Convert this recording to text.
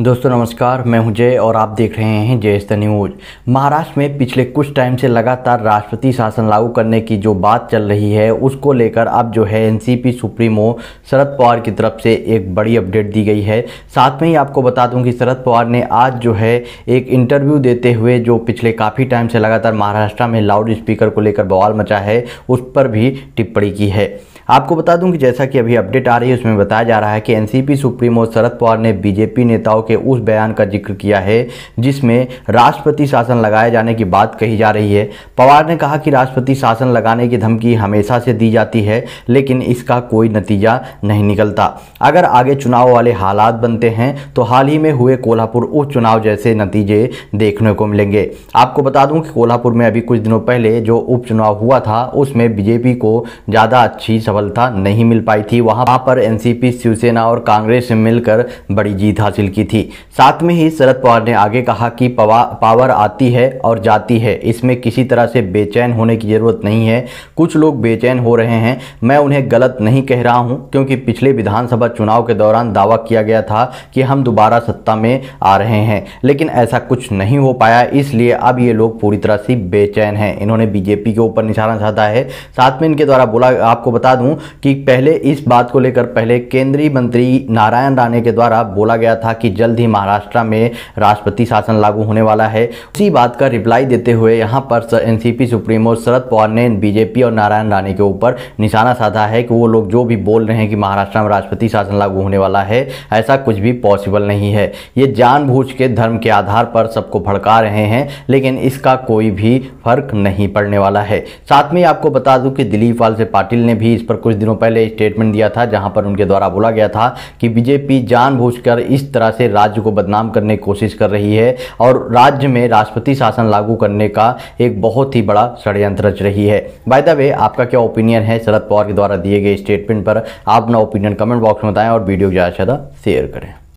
दोस्तों नमस्कार मैं हूं जय और आप देख रहे हैं जय द न्यूज महाराष्ट्र में पिछले कुछ टाइम से लगातार राष्ट्रपति शासन लागू करने की जो बात चल रही है उसको लेकर अब जो है एनसीपी सुप्रीमो शरद पवार की तरफ से एक बड़ी अपडेट दी गई है साथ में ही आपको बता दूं कि शरद पवार ने आज जो है एक इंटरव्यू देते हुए जो पिछले काफ़ी टाइम से लगातार महाराष्ट्र में लाउड स्पीकर को लेकर बवाल मचा है उस पर भी टिप्पणी की है आपको बता दूं कि जैसा कि अभी अपडेट आ रही है उसमें बताया जा रहा है कि एनसीपी सुप्रीमो शरद पवार ने बीजेपी नेताओं के उस बयान का जिक्र किया है जिसमें राष्ट्रपति शासन लगाए जाने की बात कही जा रही है पवार ने कहा कि राष्ट्रपति शासन लगाने की धमकी हमेशा से दी जाती है लेकिन इसका कोई नतीजा नहीं निकलता अगर आगे चुनाव वाले हालात बनते हैं तो हाल ही में हुए कोल्हापुर उपचुनाव जैसे नतीजे देखने को मिलेंगे आपको बता दूं कि कोल्हापुर में अभी कुछ दिनों पहले जो उपचुनाव हुआ था उसमें बीजेपी को ज़्यादा अच्छी सभा सफलता नहीं मिल पाई थी वहां पर एनसीपी शिवसेना और कांग्रेस ने मिलकर बड़ी जीत हासिल की थी साथ में ही शरद पवार ने आगे कहा कि पावर आती है और जाती है इसमें किसी तरह से बेचैन होने की ज़रूरत नहीं है कुछ लोग बेचैन हो रहे हैं मैं उन्हें गलत नहीं कह रहा हूं क्योंकि पिछले विधानसभा चुनाव के दौरान दावा किया गया था कि हम दोबारा सत्ता में आ रहे हैं लेकिन ऐसा कुछ नहीं हो पाया इसलिए अब ये लोग पूरी तरह से बेचैन हैं इन्होंने बीजेपी के ऊपर निशाना साधा है साथ में इनके द्वारा बोला आपको बता दूं हूं कि पहले इस बात को लेकर पहले केंद्रीय मंत्री नारायण राणे के द्वारा बोला गया था कि जल्द ही महाराष्ट्र में राष्ट्रपति शासन लागू होने वाला है उसी बात का रिप्लाई देते हुए यहाँ पर एन सुप्रीमो शरद पवार ने बीजेपी और नारायण राणे के ऊपर निशाना साधा है कि वो लोग जो भी बोल रहे हैं कि महाराष्ट्र में राष्ट्रपति शासन लागू होने वाला है ऐसा कुछ भी पॉसिबल नहीं है ये जानबूझ के धर्म के आधार पर सबको भड़का रहे हैं लेकिन इसका कोई भी फर्क नहीं पड़ने वाला है साथ में आपको बता दूं कि दिलीप वाल से पाटिल ने भी इस पर कुछ दिनों पहले स्टेटमेंट दिया था जहां पर उनके द्वारा बोला गया था कि बीजेपी जानबूझकर इस तरह से राज्य को बदनाम करने की कोशिश कर रही है और राज्य में राष्ट्रपति शासन लागू करने का एक बहुत ही बड़ा षडयंत्र रच रही है बाय द वे आपका क्या ओपिनियन है शरद पवार के द्वारा दिए गए स्टेटमेंट पर आप अपना ओपिनियन कमेंट बॉक्स में बताएं और वीडियो ज़्यादा से ज़्यादा शेयर करें